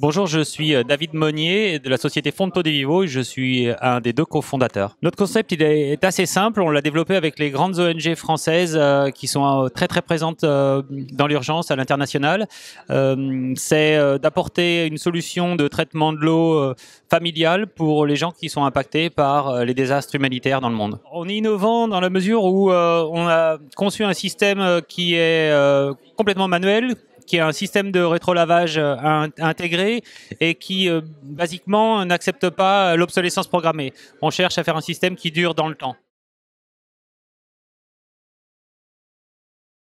Bonjour, je suis euh, David Monnier de la société Fonto de Vivo. Je suis euh, un des deux cofondateurs. Notre concept il est assez simple. On l'a développé avec les grandes ONG françaises euh, qui sont très très présentes dans l'urgence à l'international. C'est d'apporter une solution de traitement de l'eau familiale pour les gens qui sont impactés par les désastres humanitaires dans le monde. On est innovant dans la mesure où on a conçu un système qui est complètement manuel, qui est un système de rétrolavage euh, intégré et qui euh, basiquement n'accepte pas l'obsolescence programmée. On cherche à faire un système qui dure dans le temps.